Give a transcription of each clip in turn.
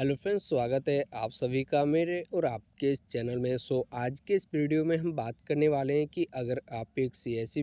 Hello friends स्वागत है आप सभी का मेरे और आपके इस चैनल में सो आज के इस वीडियो में हम बात करने वाले हैं कि अगर आप एक सी एस सी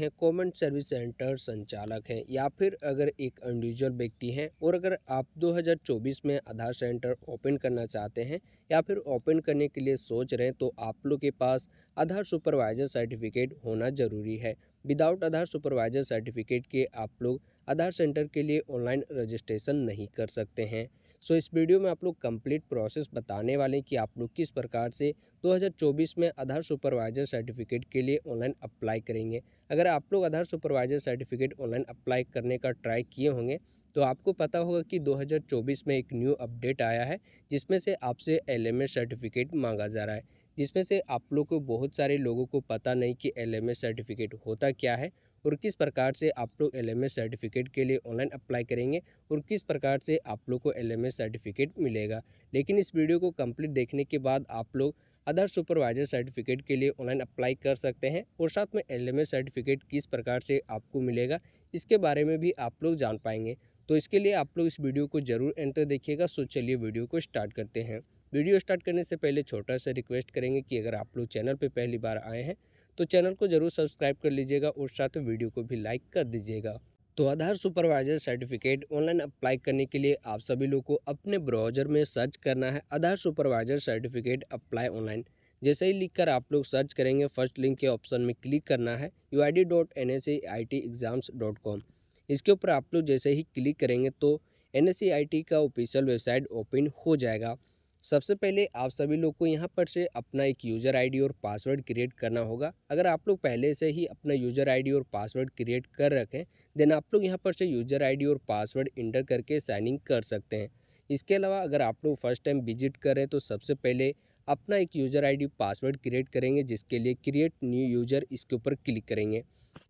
हैं कॉमन सर्विस सेंटर संचालक हैं या फिर अगर एक इंडिविजुअल व्यक्ति हैं और अगर आप 2024 में आधार सेंटर ओपन करना चाहते हैं या फिर ओपन करने के लिए सोच रहे हैं तो आप लोग के पास आधार सुपरवाइज़र सर्टिफिकेट होना ज़रूरी है विदाउट आधार सुपरवाइज़र सर्टिफिकेट के आप लोग आधार सेंटर के लिए ऑनलाइन रजिस्ट्रेशन नहीं कर सकते हैं सो इस वीडियो में आप लोग कंप्लीट प्रोसेस बताने वाले हैं कि आप लोग किस प्रकार से 2024 में आधार सुपरवाइजर सर्टिफिकेट के लिए ऑनलाइन अप्लाई करेंगे अगर आप लोग Aadhaar supervisor certificate online apply करने का ट्राई किए होंगे तो आपको पता होगा कि 2024 में एक न्यू अपडेट आया है जिसमें से आपसे एल सर्टिफिकेट मांगा जा रहा है जिसमें से आप लोग को बहुत सारे लोगों को पता नहीं कि एल सर्टिफिकेट होता क्या है और किस प्रकार से आप लोग एल सर्टिफिकेट के लिए ऑनलाइन अप्लाई करेंगे और किस प्रकार से आप लोग को एल सर्टिफिकेट मिलेगा लेकिन इस वीडियो को कम्प्लीट देखने के बाद आप लोग अदर सुपरवाइजर सर्टिफिकेट के लिए ऑनलाइन अप्लाई कर सकते हैं और साथ में एल सर्टिफिकेट किस प्रकार से आपको मिलेगा इसके बारे में भी आप लोग जान पाएंगे तो इसके लिए आप लोग इस वीडियो को जरूर एंड तक देखिएगा सो चलिए वीडियो को स्टार्ट करते हैं वीडियो स्टार्ट करने से पहले छोटा सा रिक्वेस्ट करेंगे कि अगर आप लोग चैनल पर पहली बार आए हैं तो चैनल को जरूर सब्सक्राइब कर लीजिएगा और साथ में वीडियो को भी लाइक कर दीजिएगा तो Aadhaar supervisor certificate online apply करने के लिए आप सभी लोग को अपने ब्राउजर में सर्च करना है Aadhaar supervisor certificate apply online जैसे ही लिखकर आप लोग सर्च करेंगे फर्स्ट लिंक के ऑप्शन में क्लिक करना है U I D dot N S I T exams dot com इसके ऊपर आप लोग जैसे ही क्लिक करेंगे तो एन एस आई टी का ऑफिशियल वेबसाइट ओपन हो जाएगा सबसे पहले आप सभी लोग को यहाँ पर से अपना एक यूज़र आईडी और पासवर्ड क्रिएट करना होगा अगर आप लोग पहले से ही अपना यूज़र आईडी और पासवर्ड क्रिएट कर रखें देन आप लोग यहाँ पर से यूज़र आईडी और पासवर्ड इंटर करके साइन इन कर सकते हैं इसके अलावा अगर आप लोग फर्स्ट टाइम विजिट करें तो सबसे पहले अपना एक यूज़र आई पासवर्ड क्रिएट करेंगे जिसके लिए क्रिएट न्यू यूज़र इसके ऊपर क्लिक करेंगे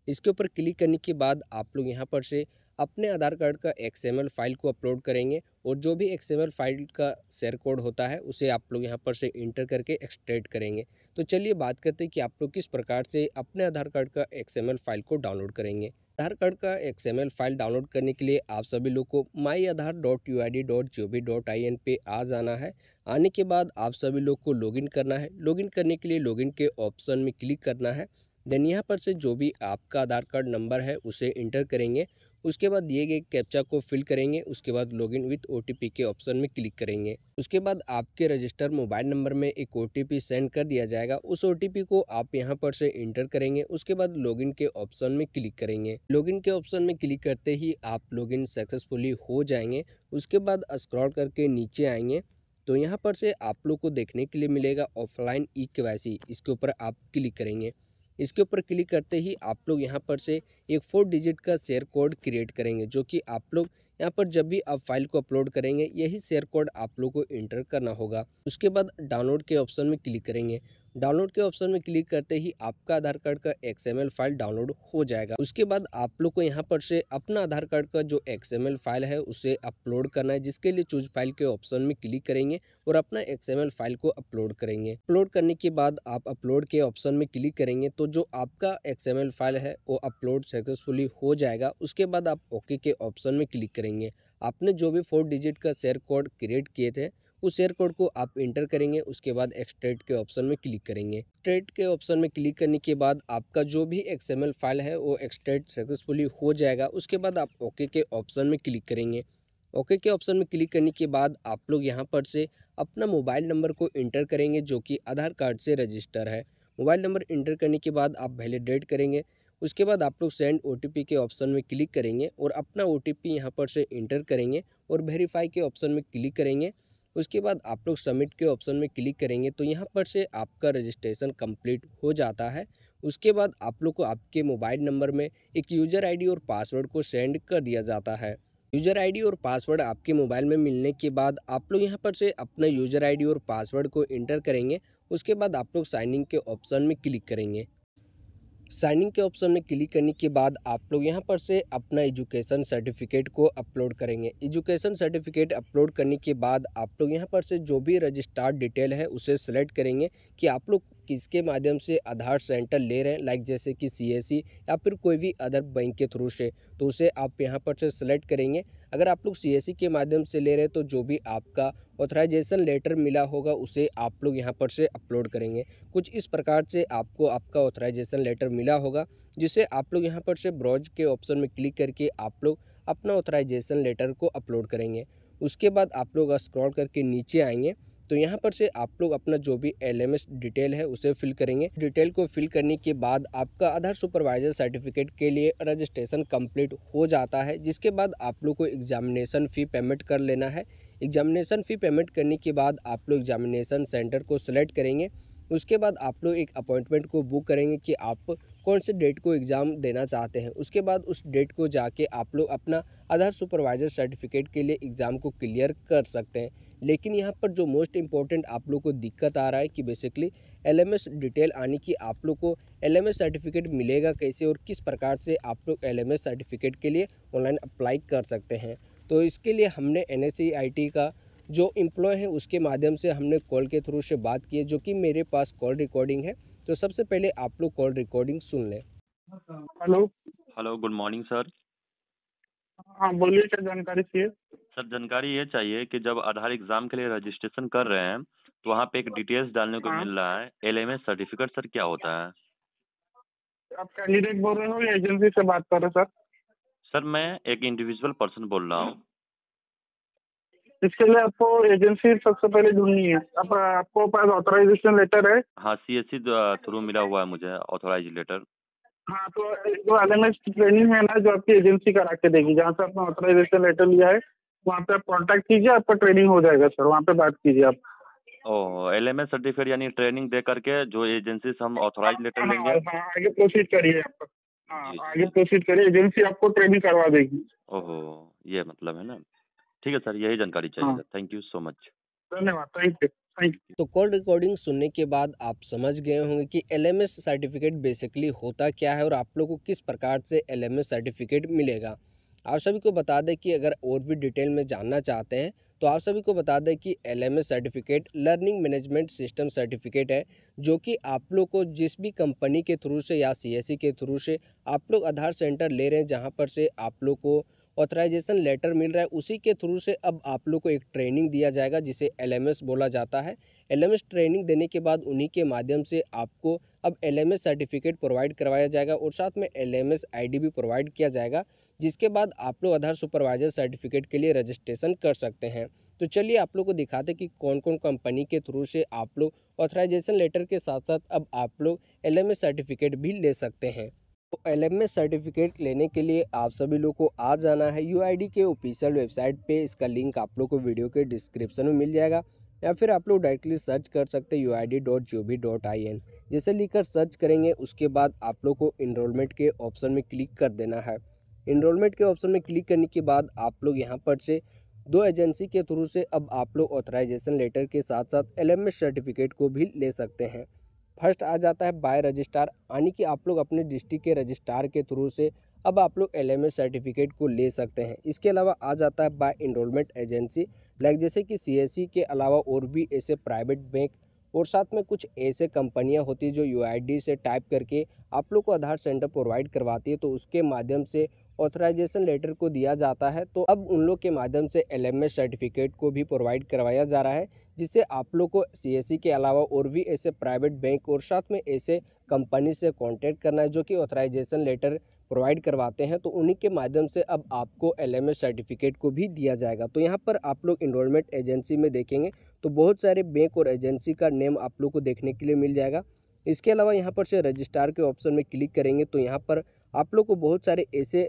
इसके ऊपर क्लिक करने के बाद आप लोग यहाँ पर से अपने आधार कार्ड का एक्सएमएल फाइल को अपलोड करेंगे और जो भी एक्सएमएल फाइल का शेयर कोड होता है उसे आप लोग यहाँ पर से इंटर करके एक्सट्रेट करेंगे तो चलिए बात करते हैं कि आप लोग किस प्रकार से अपने आधार कार्ड का एक्सएमएल फाइल को डाउनलोड करेंगे आधार कार्ड का एक्सएमएल फाइल डाउनलोड करने के लिए आप सभी लोग को my Aadhaar dot U I D dot G O V dot I N पे आ जाना है आने के बाद आप सभी लोग को लॉगिन करना है लॉगिन करने के लिए लॉगिन के ऑप्शन में क्लिक करना है देन यहाँ पर से जो भी आपका आधार कार्ड नंबर है उसे इंटर करेंगे उसके बाद दिए गए कैप्चा को फिल करेंगे उसके बाद लॉगिन विथ ओ के ऑप्शन में क्लिक करेंगे उसके बाद आपके रजिस्टर मोबाइल नंबर में एक ओ सेंड कर दिया जाएगा उस ओ को आप यहाँ पर से इंटर करेंगे उसके बाद लॉगिन के ऑप्शन में क्लिक करेंगे लॉगिन के ऑप्शन में क्लिक करते ही आप लॉगिन सक्सेसफुली हो जाएंगे उसके बाद स्क्रॉल करके नीचे आएंगे तो यहाँ पर से आप लोग को देखने के लिए मिलेगा ऑफलाइन ई के इसके ऊपर आप क्लिक करेंगे इसके ऊपर क्लिक करते ही आप लोग यहाँ पर से एक फोर डिजिट का शेयर कोड क्रिएट करेंगे जो कि आप लोग यहाँ पर जब भी आप फाइल को अपलोड करेंगे यही शेयर कोड आप लोग को इंटर करना होगा उसके बाद डाउनलोड के ऑप्शन में क्लिक करेंगे डाउनलोड के ऑप्शन में क्लिक करते ही आपका आधार कार्ड का एक्सएमएल फाइल डाउनलोड हो जाएगा उसके बाद आप लोग को यहाँ पर से अपना आधार कार्ड का जो एक्सएमएल फाइल है उसे अपलोड करना है जिसके लिए चूज फाइल के ऑप्शन में क्लिक करेंगे और अपना एक्सएमएल फाइल को अपलोड करेंगे अपलोड करने के बाद आप अपलोड के ऑप्शन में क्लिक करेंगे तो जो आपका एक्स फाइल है वो अपलोड सक्सेसफुली हो जाएगा उसके बाद आप ओके के ऑप्शन में क्लिक करेंगे आपने जो भी फोर डिजिट का शेयर कोड क्रिएट किए थे उस एयर कोड को आप इंटर करेंगे उसके बाद एक्सट्रेट के ऑप्शन में क्लिक करेंगे एक्सट्रेट के ऑप्शन में क्लिक करने के बाद आपका जो भी एक्सएमएल फाइल है वो एक्सट्रेट सक्सेसफुली हो जाएगा उसके बाद आप ओके के ऑप्शन में क्लिक करेंगे ओके के ऑप्शन में क्लिक करने के बाद आप लोग यहाँ पर से अपना मोबाइल नंबर को इंटर करेंगे जो कि आधार कार्ड से रजिस्टर है मोबाइल नंबर इंटर करने के बाद आप वैलिडेट करेंगे उसके बाद आप लोग सेंड ओ के ऑप्शन में क्लिक करेंगे और अपना ओ टी यहाँ पर से इंटर करेंगे और वेरीफाई के ऑप्शन में क्लिक करेंगे उसके बाद आप लोग सबमिट के ऑप्शन में क्लिक करेंगे तो यहाँ पर से आपका रजिस्ट्रेशन कंप्लीट हो जाता है उसके बाद आप लोग को आपके मोबाइल नंबर में एक यूज़र आईडी और पासवर्ड को सेंड कर दिया जाता है यूज़र आईडी और पासवर्ड आपके मोबाइल में मिलने के बाद आप लोग यहाँ पर से अपना यूज़र आई और पासवर्ड को इंटर करेंगे उसके बाद आप लोग साइन इन के ऑप्शन में क्लिक करेंगे साइनिंग के ऑप्शन में क्लिक करने के बाद आप लोग यहाँ पर से अपना एजुकेशन सर्टिफिकेट को अपलोड करेंगे एजुकेशन सर्टिफिकेट अपलोड करने के बाद आप लोग यहाँ पर से जो भी रजिस्टार्ड डिटेल है उसे सेलेक्ट करेंगे कि आप लोग किसके माध्यम से आधार सेंटर ले रहे हैं लाइक जैसे कि सी या फिर कोई भी अदर बैंक के थ्रू से तो उसे आप यहाँ पर से सेलेक्ट करेंगे अगर आप लोग सी के माध्यम से ले रहे हैं तो जो भी आपका ऑथराइजेशन लेटर मिला होगा उसे आप लोग यहाँ पर से अपलोड करेंगे कुछ इस प्रकार से आपको आपका ऑथराइजेशन लेटर मिला होगा जिसे आप लोग यहाँ पर से ब्रॉज के ऑप्शन में क्लिक करके आप लोग अपना ऑथराइजेशन लेटर को अपलोड करेंगे उसके बाद आप लोग स्क्रॉल करके नीचे आएंगे तो यहाँ पर से आप लोग अपना जो भी एल डिटेल है उसे फिल करेंगे डिटेल को फिल करने के बाद आपका आधार सुपरवाइजर सर्टिफिकेट के लिए रजिस्ट्रेशन कंप्लीट हो जाता है जिसके बाद आप लोग को एग्जामिनेशन फ़ी पेमेंट कर लेना है एग्जामिनेशन फ़ी पेमेंट करने के बाद आप लोग एग्जामिनेशन सेंटर को सिलेक्ट करेंगे उसके बाद आप लोग एक अपॉइंटमेंट को बुक करेंगे कि आप कौन से डेट को एग्ज़ाम देना चाहते हैं उसके बाद उस डेट को जाके आप लोग अपना आधार सुपरवाइज़र सर्टिफिकेट के लिए एग्ज़ाम को क्लियर कर सकते हैं लेकिन यहाँ पर जो मोस्ट इम्पॉर्टेंट आप लोग को दिक्कत आ रहा है कि बेसिकली एलएमएस डिटेल आने की आप लोग को एलएमएस सर्टिफिकेट मिलेगा कैसे और किस प्रकार से आप लोग एलएमएस सर्टिफिकेट के लिए ऑनलाइन अप्लाई कर सकते हैं तो इसके लिए हमने एन एस e का जो इम्प्लॉय है उसके माध्यम से हमने कॉल के थ्रू से बात की है जो कि मेरे पास कॉल रिकॉर्डिंग है तो सबसे पहले आप लोग कॉल रिकॉर्डिंग सुन लें hello hello good morning sir हाँ बोलिए सर जानकारी चाहिए सर जानकारी ये चाहिए कि जब आधार एग्जाम के लिए रजिस्ट्रेशन कर रहे हैं तो वहाँ पे एक डिटेल्स डालने को हाँ। मिल रहा है एल सर्टिफिकेट सर क्या होता है आप कैंडिडेट बोल रहे हो या एजेंसी से बात कर रहे हो सर सर मैं एक इंडिविजुअल पर्सन बोल रहा हूँ इसके लिए आपको एजेंसी सबसे पहले ढूंढनी है आप, आपको पास ऑथोराइजेशन लेटर है हाँ सी एस सी थ्रू मिला हुआ है मुझे ऑथोराइज लेटर हाँ तो जो एल एम एस ट्रेनिंग है ना जो आपकी एजेंसी करा के देगी जहाँ से आपने ऑथराइजेशन लेटर लिया है वहाँ पे आप कॉन्टेक्ट कीजिए आपका ट्रेनिंग हो जाएगा सर वहाँ पे बात कीजिए आप oh L M S certificate यानी ट्रेनिंग दे करके जो एजेंसी से हम ऑथोराइज हाँ, लेटर लेंगे हाँ, आगे प्रोसीड करिए हाँ, आगे प्रोसीड करिए एजेंसी आपको ट्रेनिंग करवा देगी ओहो ये मतलब है ना ठीक है सर यही जानकारी चाहिए थैंक यू सो मच धन्यवाद थैंक यू हाँ तो कॉल रिकॉर्डिंग सुनने के बाद आप समझ गए होंगे कि एलएमएस सर्टिफिकेट बेसिकली होता क्या है और आप लोगों को किस प्रकार से एलएमएस सर्टिफिकेट मिलेगा आप सभी को बता दें कि अगर और भी डिटेल में जानना चाहते हैं तो आप सभी को बता दें कि LMS certificate learning management system certificate है जो कि आप लोग को जिस भी कंपनी के थ्रू से या सी e के थ्रू से आप लोग आधार सेंटर ले रहे हैं जहाँ पर से आप लोग को ऑथराइजेशन लेटर मिल रहा है उसी के थ्रू से अब आप लोग को एक ट्रेनिंग दिया जाएगा जिसे एल बोला जाता है एल ट्रेनिंग देने के बाद उन्हीं के माध्यम से आपको अब एल सर्टिफिकेट प्रोवाइड करवाया जाएगा और साथ में एल एम भी प्रोवाइड किया जाएगा जिसके बाद आप लोग आधार सुपरवाइजर सर्टिफिकेट के लिए रजिस्ट्रेशन कर सकते हैं तो चलिए आप लोग को दिखाते कि कौन कौन कंपनी के थ्रू से आप लोग ऑथराइजेशन लेटर के साथ साथ अब आप लोग एल सर्टिफिकेट भी ले सकते हैं तो एल सर्टिफिकेट लेने के लिए आप सभी लोग को आ जाना है यू के ऑफिशियल वेबसाइट पे इसका लिंक आप लोग को वीडियो के डिस्क्रिप्शन में मिल जाएगा या फिर आप लोग डायरेक्टली सर्च कर सकते हैं U I D dot G O dot I N जैसे लिखकर सर्च करेंगे उसके बाद आप लोग को इनरोलमेंट के ऑप्शन में क्लिक कर देना है इनरोलमेंट के ऑप्शन में क्लिक करने के बाद आप लोग यहाँ पर से दो एजेंसी के थ्रू से अब आप लोग ऑथराइजेशन लेटर के साथ साथ एल सर्टिफिकेट को भी ले सकते हैं फर्स्ट आ जाता है बाय रजिस्ट्रार यानी कि आप लोग अपने डिस्ट्रिक्ट के रजिस्ट्रार के थ्रू से अब आप लोग एल सर्टिफिकेट को ले सकते हैं इसके अलावा आ जाता है बाय इनरोलमेंट एजेंसी लाइक जैसे कि सी e के अलावा और भी ऐसे प्राइवेट बैंक और साथ में कुछ ऐसे कंपनियां होती है जो यू से टाइप करके आप लोग को आधार सेंटर प्रोवाइड करवाती है तो उसके माध्यम से ऑथराइजेशन लेटर को दिया जाता है तो अब उन लोग के माध्यम से एल सर्टिफिकेट को भी प्रोवाइड करवाया जा रहा है जिससे आप लोग को सी के अलावा और भी ऐसे प्राइवेट बैंक और साथ में ऐसे कंपनी से कॉन्टैक्ट करना है जो कि ऑथराइजेशन लेटर प्रोवाइड करवाते हैं तो उन्हीं के माध्यम से अब आपको एल सर्टिफिकेट को भी दिया जाएगा तो यहाँ पर आप लोग इनरोलमेंट एजेंसी में देखेंगे तो बहुत सारे बैंक और एजेंसी का नेम आप लोग को देखने के लिए मिल जाएगा इसके अलावा यहाँ पर से रजिस्ट्रार के ऑप्शन में क्लिक करेंगे तो यहाँ पर आप लोग को बहुत सारे ऐसे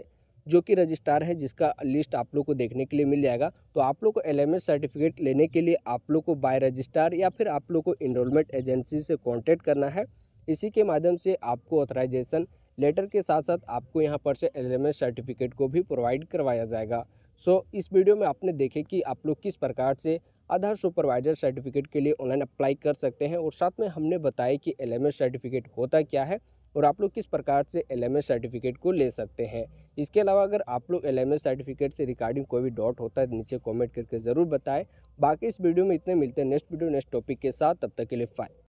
जो कि रजिस्ट्रार है जिसका लिस्ट आप लोग को देखने के लिए मिल जाएगा तो आप लोग को एल सर्टिफिकेट लेने के लिए आप लोग को बाय रजिस्ट्रार या फिर आप लोग को इनरोलमेंट एजेंसी से कॉन्टेक्ट करना है इसी के माध्यम से आपको ऑथराइजेशन लेटर के साथ साथ आपको यहाँ पर से एल सर्टिफिकेट को भी प्रोवाइड करवाया जाएगा सो so, इस वीडियो में आपने देखे कि आप लोग किस प्रकार से आधार सुपरवाइजर सर्टिफिकेट के लिए ऑनलाइन अप्लाई कर सकते हैं और साथ में हमने बताया कि एल सर्टिफिकेट होता क्या है और आप लोग किस प्रकार से एल सर्टिफिकेट को ले सकते हैं इसके अलावा अगर आप लोग एल सर्टिफिकेट से रिकॉर्डिंग कोई भी डॉट होता है नीचे कॉमेंट करके ज़रूर बताएँ बाकी इस वीडियो में इतने मिलते हैं नेक्स्ट वीडियो नेक्स्ट टॉपिक के साथ तब तक के लिए फाइन